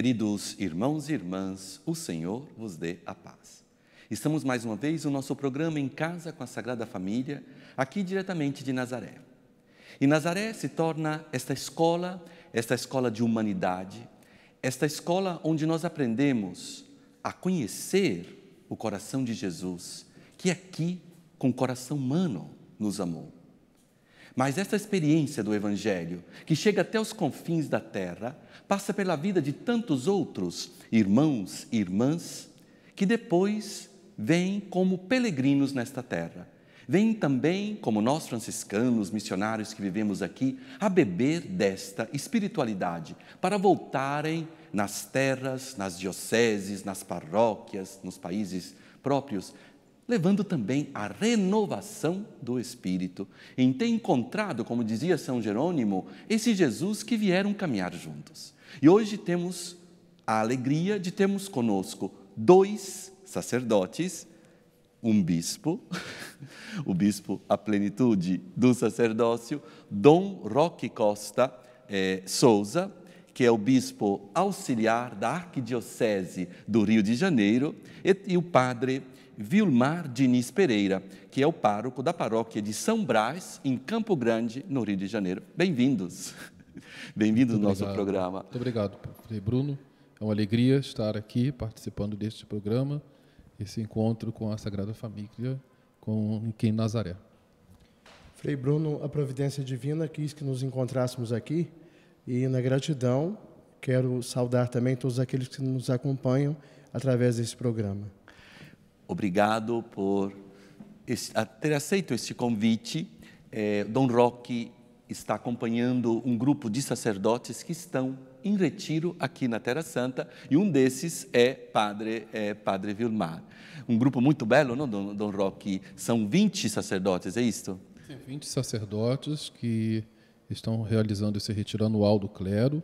Queridos irmãos e irmãs, o Senhor vos dê a paz. Estamos mais uma vez no nosso programa Em Casa com a Sagrada Família, aqui diretamente de Nazaré. E Nazaré se torna esta escola, esta escola de humanidade, esta escola onde nós aprendemos a conhecer o coração de Jesus, que aqui, com o coração humano, nos amou. Mas essa experiência do Evangelho, que chega até os confins da terra, passa pela vida de tantos outros irmãos e irmãs que depois vêm como peregrinos nesta terra. Vêm também, como nós franciscanos, missionários que vivemos aqui, a beber desta espiritualidade para voltarem nas terras, nas dioceses, nas paróquias, nos países próprios, levando também à renovação do espírito, em ter encontrado, como dizia São Jerônimo, esse Jesus que vieram caminhar juntos. E hoje temos a alegria de termos conosco dois sacerdotes, um bispo, o bispo à plenitude do sacerdócio, Dom Roque Costa é, Souza, que é o bispo auxiliar da Arquidiocese do Rio de Janeiro, e, e o padre Vilmar Diniz Pereira, que é o pároco da paróquia de São Brás, em Campo Grande, no Rio de Janeiro. Bem-vindos. Bem-vindos ao nosso programa. Muito obrigado, Bruno. É uma alegria estar aqui participando deste programa, esse encontro com a Sagrada Família, com quem Nazaré. Frei Bruno, a providência divina quis que nos encontrássemos aqui e na gratidão quero saudar também todos aqueles que nos acompanham através desse programa. Obrigado por ter aceito este convite. É, Dom Roque está acompanhando um grupo de sacerdotes que estão em retiro aqui na Terra Santa e um desses é Padre é, Padre Vilmar. Um grupo muito belo, não, Dom, Dom Roque? São 20 sacerdotes, é isto? Sim, 20 sacerdotes que estão realizando esse retiro anual do clero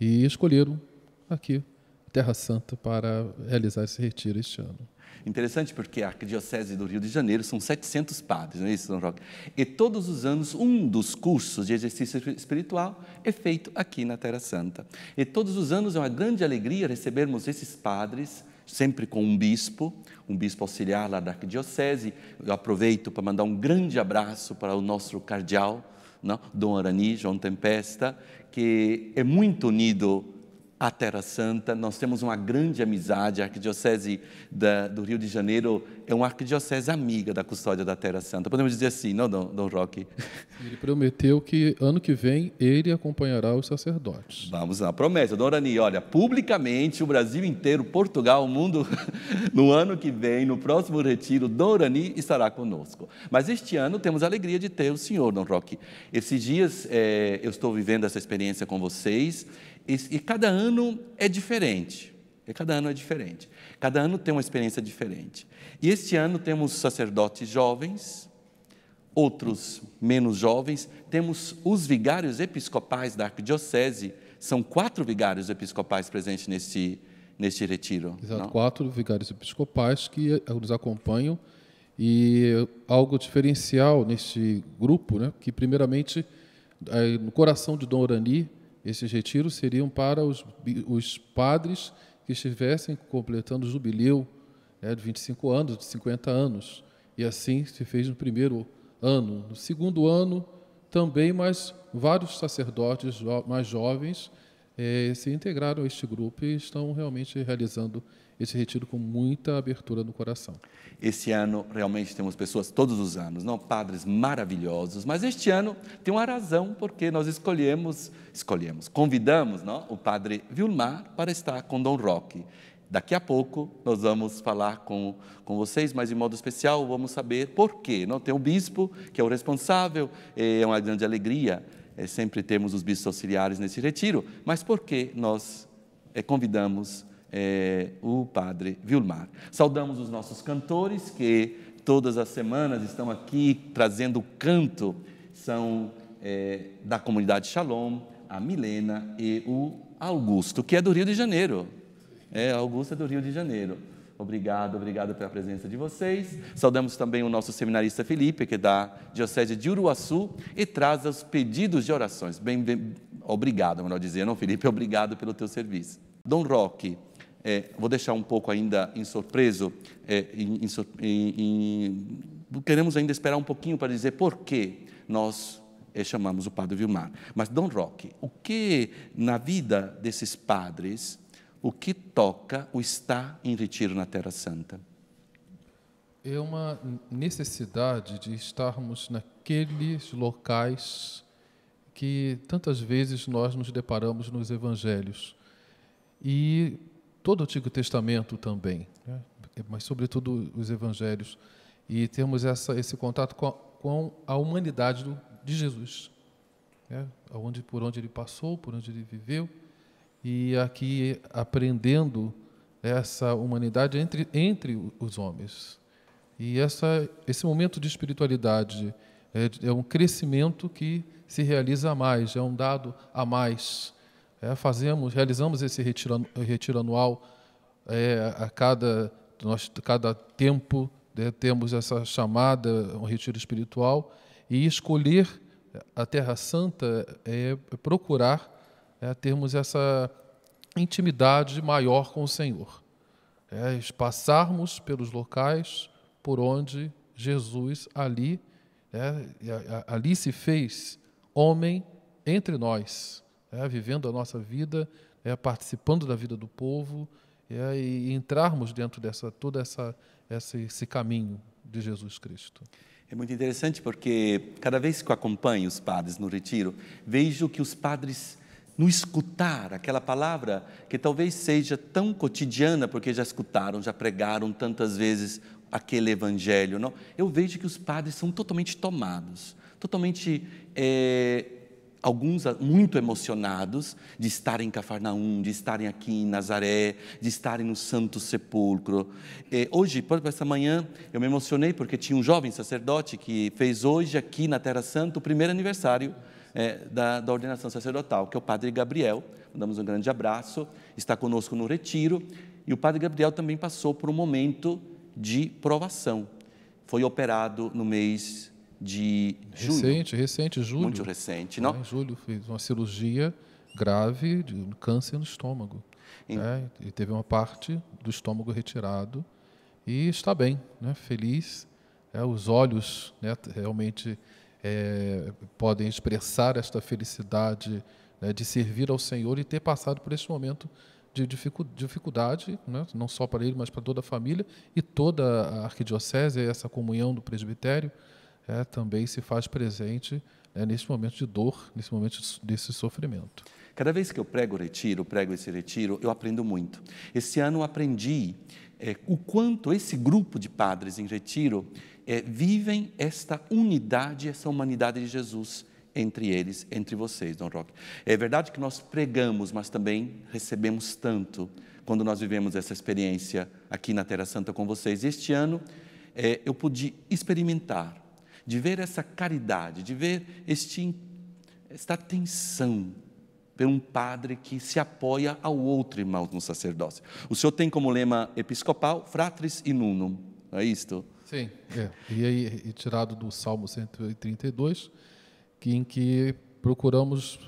e escolheram aqui Terra Santa para realizar esse retiro este ano. Interessante porque a Arquidiocese do Rio de Janeiro são 700 padres, não é isso, São Roque? E todos os anos um dos cursos de exercício espiritual é feito aqui na Terra Santa. E todos os anos é uma grande alegria recebermos esses padres, sempre com um bispo, um bispo auxiliar lá da Arquidiocese. Eu aproveito para mandar um grande abraço para o nosso cardeal, não? Dom Arani, João Tempesta, que é muito unido à Terra Santa. Nós temos uma grande amizade, a Arquidiocese da, do Rio de Janeiro é uma arquidiocese amiga da custódia da Terra Santa. Podemos dizer assim, não, Dom, Dom Roque? Ele prometeu que ano que vem ele acompanhará os sacerdotes. Vamos lá, promessa. Dona Rani, olha, publicamente, o Brasil inteiro, Portugal, o mundo, no ano que vem, no próximo retiro, Dona Rani estará conosco. Mas este ano temos a alegria de ter o senhor, Dom Roque. Esses dias é, eu estou vivendo essa experiência com vocês e, e cada ano é diferente. Porque é, cada ano é diferente. Cada ano tem uma experiência diferente. E este ano temos sacerdotes jovens, outros menos jovens, temos os vigários episcopais da arquidiocese, são quatro vigários episcopais presentes neste, neste retiro. Exato, não? quatro vigários episcopais que nos eh, acompanham e algo diferencial neste grupo, né, que primeiramente eh, no coração de Dom Orani, esses retiros seriam para os, os padres que estivessem completando o jubileu né, de 25 anos, de 50 anos. E assim se fez no primeiro ano. No segundo ano, também mais vários sacerdotes jo mais jovens eh, se integraram a este grupo e estão realmente realizando esse retiro com muita abertura no coração. Esse ano realmente temos pessoas todos os anos, não padres maravilhosos, mas este ano tem uma razão porque nós escolhemos, escolhemos, convidamos, não, o padre Vilmar para estar com Dom Roque. Daqui a pouco nós vamos falar com, com vocês, mas de modo especial vamos saber por quê. Não tem o bispo que é o responsável, é uma grande alegria. É, sempre temos os bispos auxiliares nesse retiro, mas por que nós é, convidamos é, o padre Vilmar. Saudamos os nossos cantores que todas as semanas estão aqui trazendo canto, são é, da comunidade Shalom, a Milena e o Augusto, que é do Rio de Janeiro. É, Augusto é do Rio de Janeiro. Obrigado, obrigado pela presença de vocês. Saudamos também o nosso seminarista Felipe, que é da Diocese de Uruaçu, e traz os pedidos de orações. Bem, bem, obrigado, melhor dizer, não, Felipe? Obrigado pelo teu serviço. Dom Roque, é, vou deixar um pouco ainda em surpreso, é, em, em, em, queremos ainda esperar um pouquinho para dizer por que nós é, chamamos o padre Vilmar. Mas, Dom Roque, o que na vida desses padres, o que toca o estar em retiro na Terra Santa? É uma necessidade de estarmos naqueles locais que tantas vezes nós nos deparamos nos evangelhos. E todo o Antigo Testamento também, né? É. mas sobretudo os Evangelhos, e temos essa, esse contato com a, com a humanidade do, de Jesus, né? Aonde, por onde ele passou, por onde ele viveu, e aqui aprendendo essa humanidade entre, entre os homens. E essa, esse momento de espiritualidade é, é um crescimento que se realiza a mais, é um dado a mais é, fazemos, realizamos esse retiro, retiro anual é, a cada, nós, cada tempo, né, temos essa chamada, um retiro espiritual, e escolher a Terra Santa é procurar é, termos essa intimidade maior com o Senhor. É, passarmos pelos locais por onde Jesus ali, é, ali se fez homem entre nós é, vivendo a nossa vida, é, participando da vida do povo, é, e entrarmos dentro dessa todo essa, esse caminho de Jesus Cristo. É muito interessante porque cada vez que eu acompanho os padres no retiro, vejo que os padres no escutar aquela palavra que talvez seja tão cotidiana, porque já escutaram, já pregaram tantas vezes aquele evangelho, não? Eu vejo que os padres são totalmente tomados, totalmente é, alguns ah, muito emocionados de estarem em Cafarnaum, de estarem aqui em Nazaré, de estarem no Santo Sepulcro. hoje, por essa manhã, eu me emocionei porque tinha um jovem sacerdote que fez hoje aqui na Terra Santa o primeiro aniversário é, da, da ordenação sacerdotal, que é o Padre Gabriel. Mandamos um grande abraço, está conosco no retiro. E o Padre Gabriel também passou por um momento de provação. Foi operado no mês de julho Recente, recente, julho. Muito recente, não? É, em julho fez uma cirurgia grave de um câncer no estômago. Em... Né? E teve uma parte do estômago retirado e está bem, né? feliz. É, os olhos né, realmente é, podem expressar esta felicidade né, de servir ao Senhor e ter passado por este momento de dificuldade, né, não só para ele, mas para toda a família e toda a arquidiocese, essa comunhão do presbitério é, também se faz presente né, nesse momento de dor, nesse momento desse sofrimento. Cada vez que eu prego o retiro, prego esse retiro, eu aprendo muito. Esse ano eu aprendi é, o quanto esse grupo de padres em retiro é, vivem esta unidade, essa humanidade de Jesus entre eles, entre vocês, Dom Roque. É verdade que nós pregamos, mas também recebemos tanto quando nós vivemos essa experiência aqui na Terra Santa com vocês. Este ano é, eu pude experimentar de ver essa caridade, de ver este, esta atenção por um padre que se apoia ao outro irmão no sacerdócio. O senhor tem como lema episcopal fratris in unum, não é isto? Sim, é. e aí tirado do Salmo 132, que, em que procuramos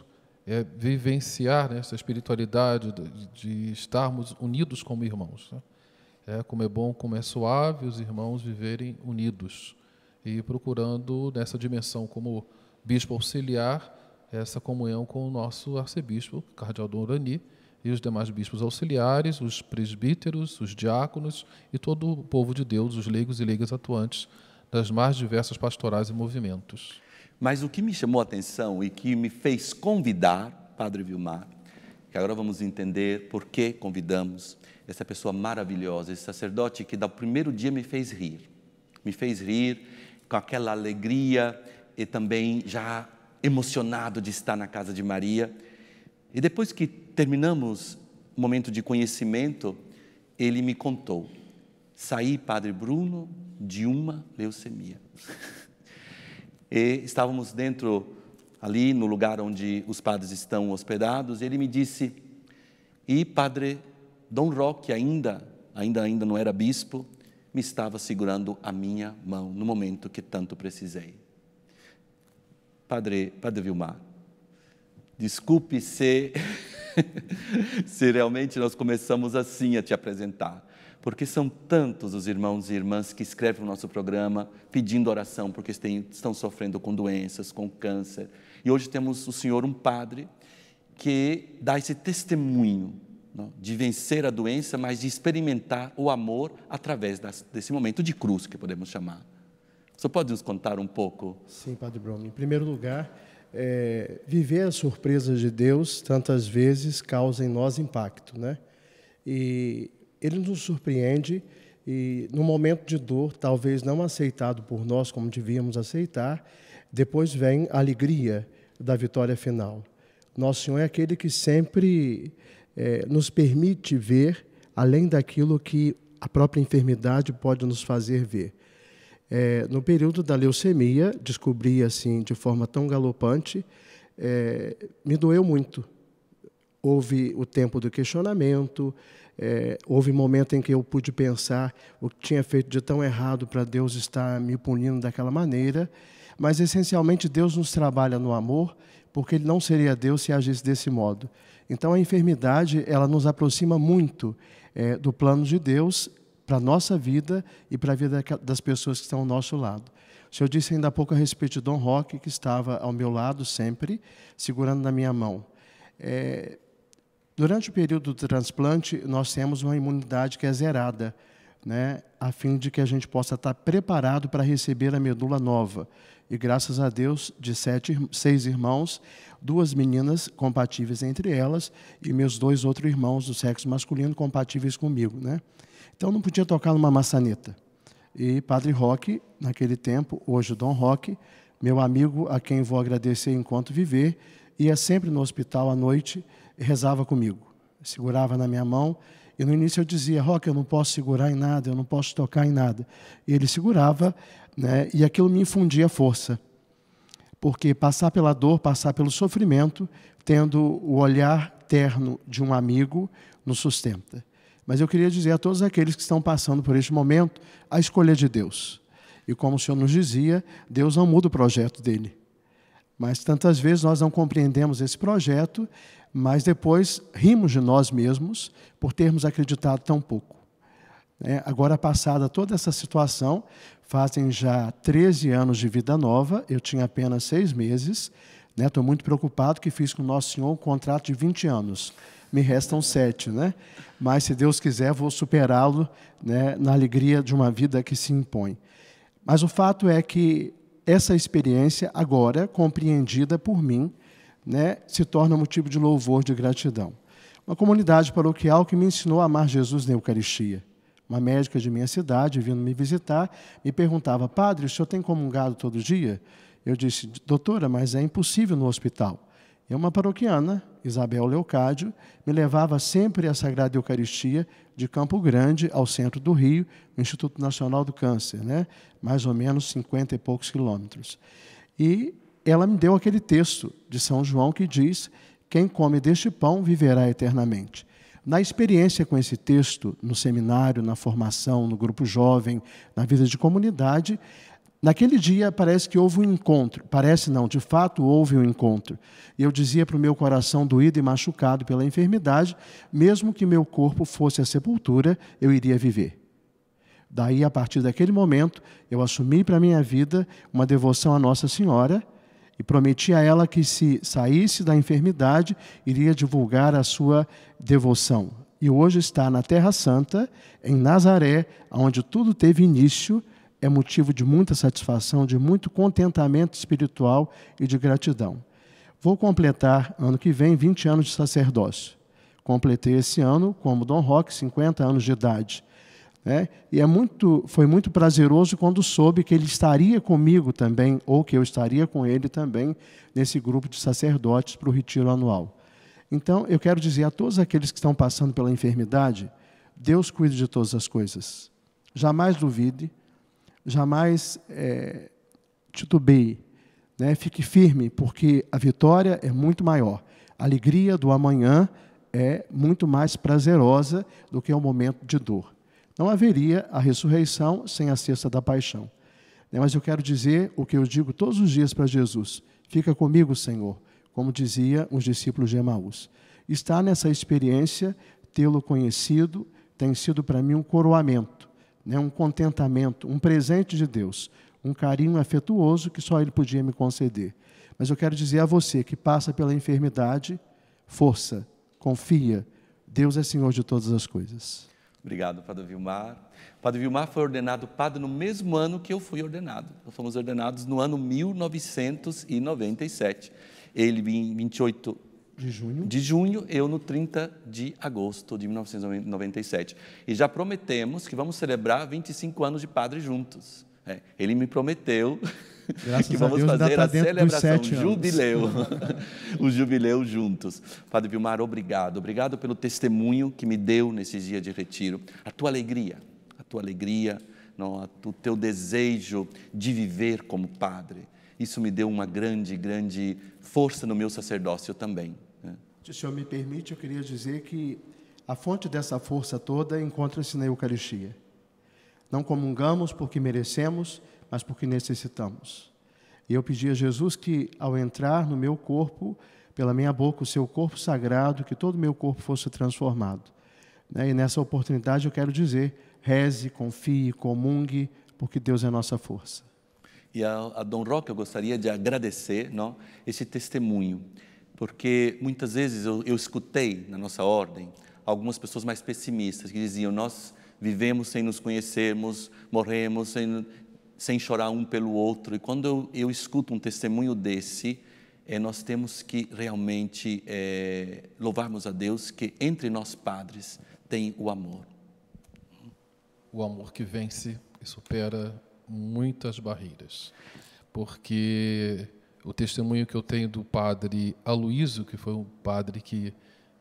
é, vivenciar né, essa espiritualidade de, de, estarmos unidos como irmãos. Né? É, como é bom, como é suave os irmãos viverem unidos e procurando, nessa dimensão como bispo auxiliar, essa comunhão com o nosso arcebispo, Cardeal Dom Urani, e os demais bispos auxiliares, os presbíteros, os diáconos e todo o povo de Deus, os leigos e leigas atuantes das mais diversas pastorais e movimentos. Mas o que me chamou a atenção e que me fez convidar, Padre Vilmar, que agora vamos entender por que convidamos essa pessoa maravilhosa, esse sacerdote que, do primeiro dia, me fez rir. Me fez rir com aquela alegria e também já emocionado de estar na casa de Maria. E depois que terminamos o momento de conhecimento, ele me contou: saí, Padre Bruno, de uma leucemia. e estávamos dentro, ali no lugar onde os padres estão hospedados, e ele me disse: e Padre Dom Roque, ainda, ainda, ainda não era bispo, me estava segurando a minha mão no momento que tanto precisei. Padre, Padre Vilmar, desculpe se, se realmente nós começamos assim a te apresentar, porque são tantos os irmãos e irmãs que escrevem o nosso programa pedindo oração, porque estão sofrendo com doenças, com câncer. E hoje temos o Senhor, um padre, que dá esse testemunho é? de vencer a doença, mas de experimentar o amor através desse momento de cruz que podemos chamar. Você pode nos contar um pouco? Sim, Padre Bruno. Em primeiro lugar, é, viver as surpresas de Deus tantas vezes causa em nós impacto, né? E Ele nos surpreende e no momento de dor, talvez não aceitado por nós como devíamos aceitar, depois vem a alegria da vitória final. Nosso Senhor é aquele que sempre é, nos permite ver além daquilo que a própria enfermidade pode nos fazer ver. É, no período da leucemia, descobri assim de forma tão galopante, é, me doeu muito. Houve o tempo do questionamento, é, houve momento em que eu pude pensar o que tinha feito de tão errado para Deus estar me punindo daquela maneira, mas essencialmente Deus nos trabalha no amor porque ele não seria Deus se agisse desse modo. Então a enfermidade, ela nos aproxima muito é, do plano de Deus para a nossa vida e para a vida das pessoas que estão ao nosso lado. O senhor disse ainda há pouco a respeito de Dom Roque, que estava ao meu lado sempre, segurando na minha mão. É, durante o período do transplante, nós temos uma imunidade que é zerada né, a fim de que a gente possa estar preparado para receber a medula nova. E graças a Deus, de sete, seis irmãos, duas meninas compatíveis entre elas e meus dois outros irmãos do sexo masculino compatíveis comigo. Né? Então não podia tocar numa maçaneta. E Padre Roque, naquele tempo, hoje Dom Roque, meu amigo a quem vou agradecer enquanto viver, ia sempre no hospital à noite e rezava comigo. Segurava na minha mão e no início eu dizia, Rock, eu não posso segurar em nada, eu não posso tocar em nada. E ele segurava, né? e aquilo me infundia força. Porque passar pela dor, passar pelo sofrimento, tendo o olhar terno de um amigo, nos sustenta. Mas eu queria dizer a todos aqueles que estão passando por este momento, a escolha de Deus. E como o Senhor nos dizia, Deus não muda o projeto dele. Mas tantas vezes nós não compreendemos esse projeto mas depois rimos de nós mesmos por termos acreditado tão pouco. É, agora, passada toda essa situação, fazem já 13 anos de vida nova, eu tinha apenas seis meses, estou né, muito preocupado que fiz com o Nosso Senhor um contrato de 20 anos, me restam sete, né? mas se Deus quiser vou superá-lo né, na alegria de uma vida que se impõe. Mas o fato é que essa experiência, agora compreendida por mim, né, se torna motivo de louvor, de gratidão. Uma comunidade paroquial que me ensinou a amar Jesus na Eucaristia. Uma médica de minha cidade, vindo me visitar, me perguntava: Padre, o senhor tem comungado todo dia? Eu disse: Doutora, mas é impossível no hospital. E uma paroquiana, Isabel Leocádio, me levava sempre à Sagrada Eucaristia de Campo Grande ao centro do Rio, no Instituto Nacional do Câncer, né? mais ou menos 50 e poucos quilômetros. E ela me deu aquele texto de São João que diz: Quem come deste pão viverá eternamente. Na experiência com esse texto, no seminário, na formação, no grupo jovem, na vida de comunidade, naquele dia parece que houve um encontro. Parece não, de fato houve um encontro. E eu dizia para o meu coração doído e machucado pela enfermidade: mesmo que meu corpo fosse a sepultura, eu iria viver. Daí, a partir daquele momento, eu assumi para a minha vida uma devoção à Nossa Senhora e prometi a ela que, se saísse da enfermidade, iria divulgar a sua devoção. E hoje está na Terra Santa, em Nazaré, onde tudo teve início. É motivo de muita satisfação, de muito contentamento espiritual e de gratidão. Vou completar, ano que vem, 20 anos de sacerdócio. Completei esse ano, como Dom Roque, 50 anos de idade. Né? e é muito, foi muito prazeroso quando soube que ele estaria comigo também, ou que eu estaria com ele também, nesse grupo de sacerdotes para o retiro anual. Então, eu quero dizer a todos aqueles que estão passando pela enfermidade: Deus cuida de todas as coisas. Jamais duvide, jamais é, titubeie. Né? Fique firme, porque a vitória é muito maior. A alegria do amanhã é muito mais prazerosa do que o momento de dor. Não haveria a ressurreição sem a cesta da paixão. Né, mas eu quero dizer o que eu digo todos os dias para Jesus: Fica comigo, Senhor, como dizia os discípulos de Emaús. Estar nessa experiência, tê-lo conhecido, tem sido para mim um coroamento, né? um contentamento, um presente de Deus, um carinho afetuoso que só Ele podia me conceder. Mas eu quero dizer a você que passa pela enfermidade, força, confia, Deus é Senhor de todas as coisas. Obrigado, Padre Vilmar. padre Vilmar foi ordenado padre no mesmo ano que eu fui ordenado. Nós fomos ordenados no ano 1997. Ele em 28 de junho. de junho, eu no 30 de agosto de 1997. E já prometemos que vamos celebrar 25 anos de padre juntos. É, ele me prometeu Graças que vamos Deus, fazer tá a celebração jubileu, o jubileu juntos. Padre Vilmar, obrigado. Obrigado pelo testemunho que me deu nesses dias de retiro. A tua alegria, a tua alegria, não, o teu desejo de viver como padre. Isso me deu uma grande, grande força no meu sacerdócio também. Né? Se o senhor me permite, eu queria dizer que a fonte dessa força toda encontra-se na Eucaristia. Não comungamos porque merecemos, mas porque necessitamos. E eu pedi a Jesus que, ao entrar no meu corpo, pela minha boca, o seu corpo sagrado, que todo o meu corpo fosse transformado. Né? E nessa oportunidade eu quero dizer: reze, confie, comungue, porque Deus é nossa força. E a, a Dom Roque eu gostaria de agradecer não, esse testemunho, porque muitas vezes eu, eu escutei na nossa ordem algumas pessoas mais pessimistas que diziam: nós vivemos sem nos conhecermos, morremos sem, sem chorar um pelo outro. E quando eu, eu escuto um testemunho desse, é, nós temos que realmente é, louvarmos a Deus que entre nós padres tem o amor. O amor que vence e supera muitas barreiras, porque o testemunho que eu tenho do padre Aloísio, que foi um padre que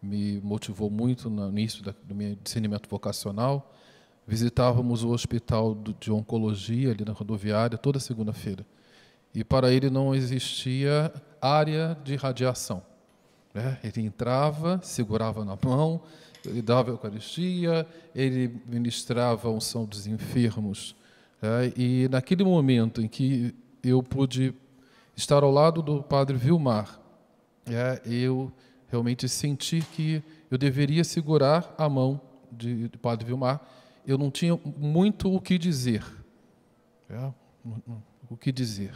me motivou muito no início do meu discernimento vocacional, visitávamos o hospital de oncologia ali na rodoviária toda segunda-feira. E para ele não existia área de radiação. Né? Ele entrava, segurava na mão, ele dava a Eucaristia, ele ministrava a unção dos enfermos. Né? E naquele momento em que eu pude estar ao lado do padre Vilmar, né? eu realmente senti que eu deveria segurar a mão de, do padre Vilmar eu não tinha muito o que dizer. É, o que dizer.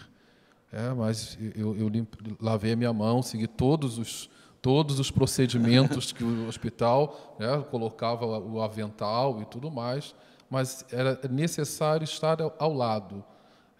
É, mas eu, eu lavei a minha mão, segui todos os, todos os procedimentos que o hospital né, colocava o avental e tudo mais, mas era necessário estar ao lado.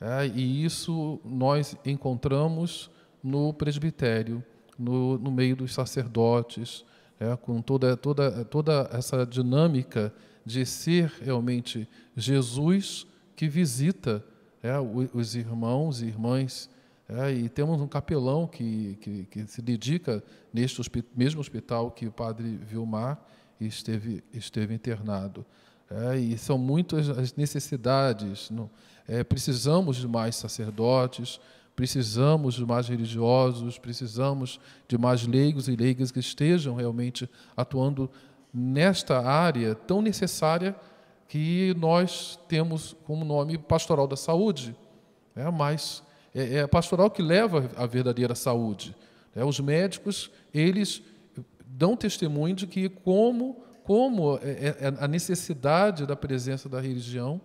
É, e isso nós encontramos no presbitério, no, no meio dos sacerdotes, é, com toda, toda, toda essa dinâmica de ser realmente Jesus que visita é, os irmãos e irmãs. É, e temos um capelão que, que, que se dedica neste mesmo hospital que o padre Vilmar esteve, esteve internado. É, e são muitas as necessidades. Não, é, precisamos de mais sacerdotes, precisamos de mais religiosos, precisamos de mais leigos e leigas que estejam realmente atuando nesta área tão necessária que nós temos como nome pastoral da saúde, é mas é, é a pastoral que leva à verdadeira saúde. é Os médicos, eles dão testemunho de que como, como é, é, é a necessidade da presença da religião,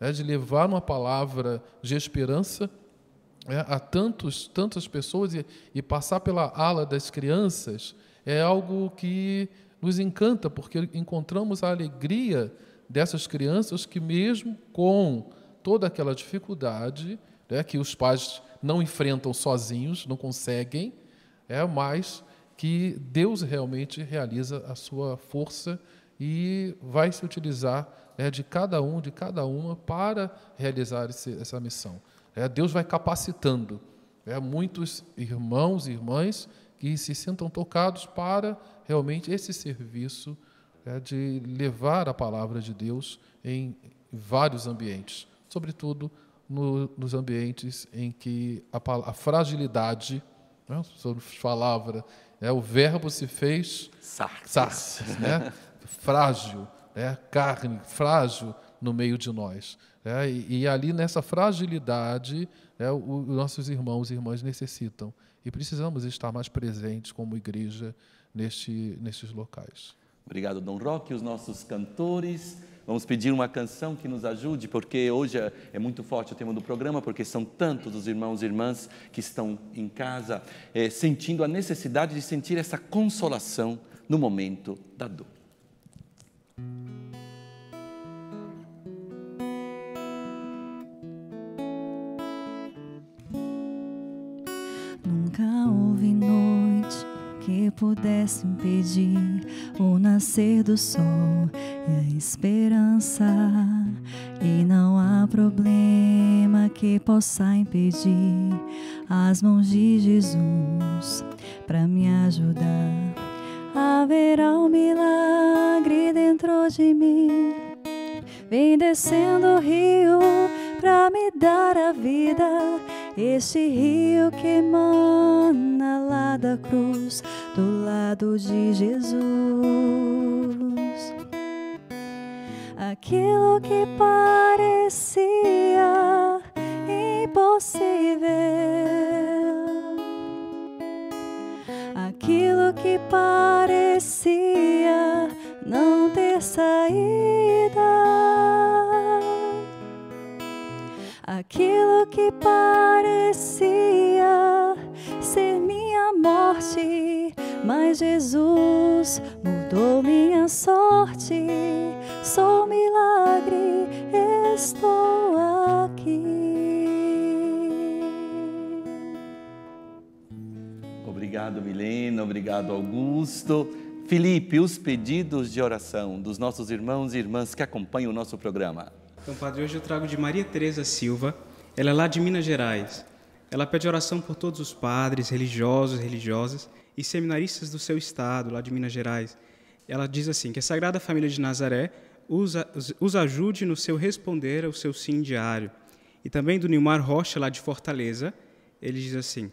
é de levar uma palavra de esperança a tantos, tantas pessoas e, e passar pela ala das crianças, é algo que nos encanta, porque encontramos a alegria dessas crianças que, mesmo com toda aquela dificuldade, né, que os pais não enfrentam sozinhos, não conseguem, é, mas que Deus realmente realiza a sua força e vai se utilizar né, de cada um, de cada uma, para realizar esse, essa missão. É, Deus vai capacitando. É, muitos irmãos e irmãs que se sintam tocados para realmente esse serviço é, de levar a palavra de Deus em vários ambientes, sobretudo no, nos ambientes em que a, a fragilidade, né, sobre palavra, é, o verbo se fez sarx, né, frágil, né, carne, frágil no meio de nós. É, e, e, ali nessa fragilidade, é, os nossos irmãos e irmãs necessitam e precisamos estar mais presentes como igreja neste, locais. Obrigado, Dom Roque, os nossos cantores. Vamos pedir uma canção que nos ajude, porque hoje é, é muito forte o tema do programa, porque são tantos os irmãos e irmãs que estão em casa é, sentindo a necessidade de sentir essa consolação no momento da dor. Nunca houve noite que pudesse impedir o nascer do sol e a esperança. E não há problema que possa impedir as mãos de Jesus para me ajudar. Haverá um milagre dentro de mim. Vem descendo o rio para me dar a vida este rio que emana lá da cruz, do lado de Jesus. Aquilo que parecia impossível, aquilo que parecia não ter saída. Aquilo que parecia ser minha morte, mas Jesus mudou minha sorte. Sou um milagre, estou aqui. Obrigado, Milena, obrigado, Augusto. Felipe, os pedidos de oração dos nossos irmãos e irmãs que acompanham o nosso programa. Então, padre, hoje eu trago de Maria Teresa Silva. Ela é lá de Minas Gerais. Ela pede oração por todos os padres, religiosos, religiosas e seminaristas do seu estado, lá de Minas Gerais. Ela diz assim: que a Sagrada Família de Nazaré os, os ajude no seu responder ao seu sim diário. E também do Nilmar Rocha, lá de Fortaleza, ele diz assim: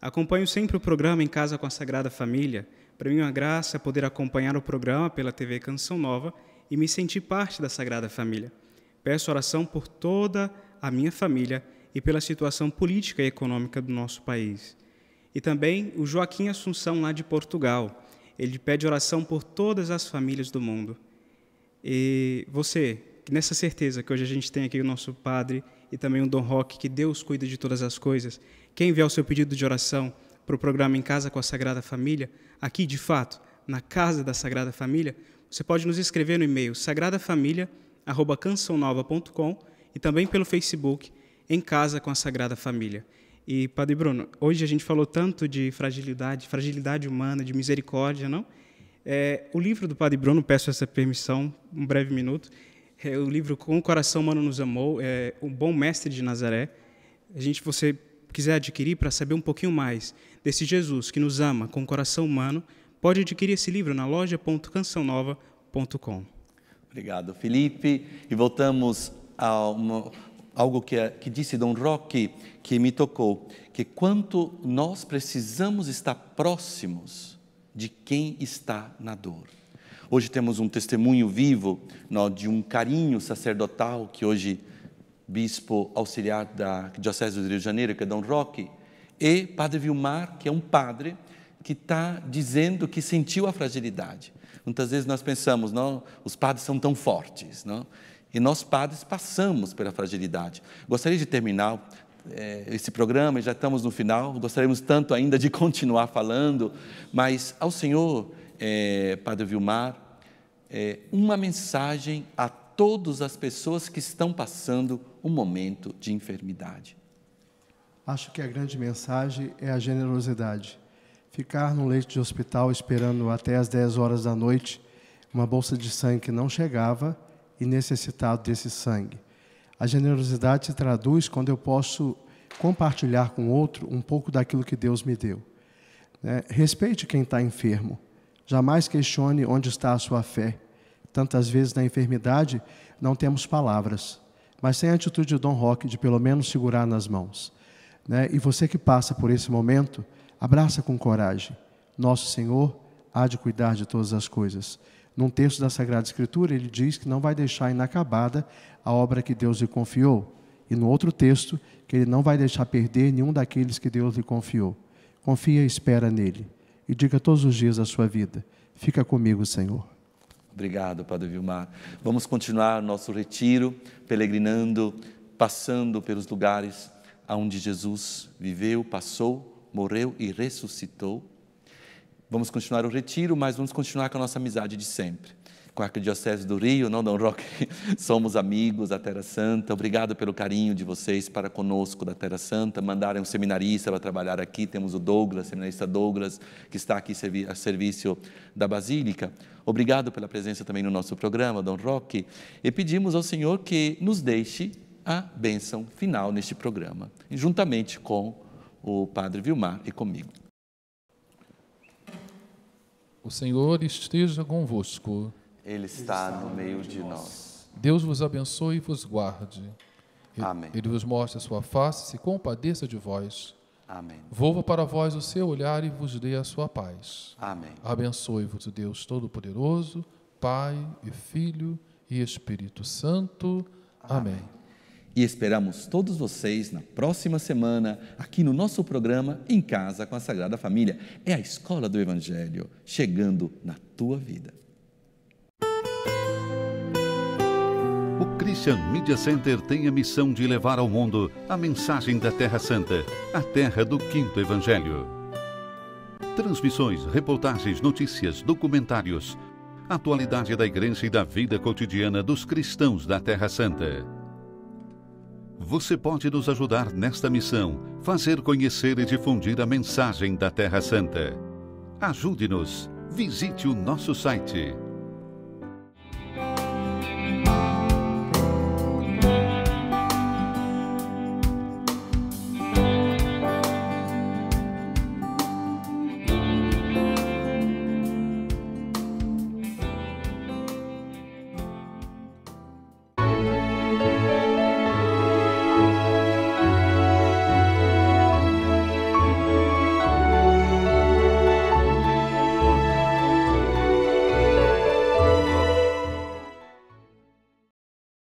Acompanho sempre o programa Em Casa com a Sagrada Família. Para mim é uma graça poder acompanhar o programa pela TV Canção Nova e me sentir parte da Sagrada Família. Peço oração por toda a minha família e pela situação política e econômica do nosso país. E também o Joaquim Assunção, lá de Portugal. Ele pede oração por todas as famílias do mundo. E você, nessa certeza que hoje a gente tem aqui o nosso Padre e também o Dom Roque, que Deus cuida de todas as coisas, quem vier o seu pedido de oração para o programa Em Casa com a Sagrada Família, aqui de fato, na Casa da Sagrada Família, você pode nos escrever no e-mail sagradafamilia.com arroba cançãonova.com e também pelo Facebook Em Casa com a Sagrada Família. E, Padre Bruno, hoje a gente falou tanto de fragilidade, fragilidade humana, de misericórdia, não? É, o livro do Padre Bruno, peço essa permissão, um breve minuto, é o livro Com o Coração Humano Nos Amou, é O Bom Mestre de Nazaré. A gente, você quiser adquirir para saber um pouquinho mais desse Jesus que nos ama com o coração humano, pode adquirir esse livro na loja.cançãonova.com. Obrigado, Felipe. E voltamos a uma, algo que, é, que disse Dom Roque, que me tocou, que quanto nós precisamos estar próximos de quem está na dor. Hoje temos um testemunho vivo de um carinho sacerdotal que hoje bispo auxiliar da Diocese do Rio de Janeiro, que é Dom Roque, e Padre Vilmar, que é um padre que está dizendo que sentiu a fragilidade. Muitas vezes nós pensamos, não, os padres são tão fortes, não? E nós padres passamos pela fragilidade. Gostaria de terminar é, esse programa, já estamos no final. Gostaríamos tanto ainda de continuar falando, mas ao Senhor, é, Padre Vilmar, é, uma mensagem a todas as pessoas que estão passando um momento de enfermidade. Acho que a grande mensagem é a generosidade. Ficar no leito de hospital esperando até as 10 horas da noite uma bolsa de sangue que não chegava e necessitado desse sangue. A generosidade se traduz quando eu posso compartilhar com outro um pouco daquilo que Deus me deu. É, respeite quem está enfermo. Jamais questione onde está a sua fé. Tantas vezes na enfermidade não temos palavras, mas tem a atitude de Dom Roque de pelo menos segurar nas mãos. Né? E você que passa por esse momento, Abraça com coragem. Nosso Senhor há de cuidar de todas as coisas. Num texto da Sagrada Escritura, ele diz que não vai deixar inacabada a obra que Deus lhe confiou. E no outro texto, que ele não vai deixar perder nenhum daqueles que Deus lhe confiou. Confia e espera nele. E diga todos os dias da sua vida: Fica comigo, Senhor. Obrigado, Padre Vilmar. Vamos continuar nosso retiro, peregrinando, passando pelos lugares onde Jesus viveu, passou morreu e ressuscitou. Vamos continuar o retiro, mas vamos continuar com a nossa amizade de sempre. Com a Arquidiocese do Rio, não Dom Roque, somos amigos da Terra Santa. Obrigado pelo carinho de vocês para conosco da Terra Santa. Mandarem um seminarista para trabalhar aqui. Temos o Douglas, seminarista Douglas, que está aqui a serviço da Basílica. Obrigado pela presença também no nosso programa, Dom Roque. E pedimos ao Senhor que nos deixe a bênção final neste programa, juntamente com o Padre Vilmar e comigo. O Senhor esteja convosco. Ele está no meio de nós. Deus vos abençoe e vos guarde. Amém. Ele vos mostre a sua face e se compadeça de vós. Amém. Volva para vós o seu olhar e vos dê a sua paz. Amém. Abençoe-vos o Deus Todo-Poderoso, Pai e Filho e Espírito Santo. Amém. Amém. E esperamos todos vocês na próxima semana, aqui no nosso programa Em Casa com a Sagrada Família. É a escola do Evangelho chegando na tua vida. O Christian Media Center tem a missão de levar ao mundo a mensagem da Terra Santa, a terra do quinto Evangelho. Transmissões, reportagens, notícias, documentários. Atualidade da igreja e da vida cotidiana dos cristãos da Terra Santa. Você pode nos ajudar nesta missão, fazer conhecer e difundir a mensagem da Terra Santa. Ajude-nos. Visite o nosso site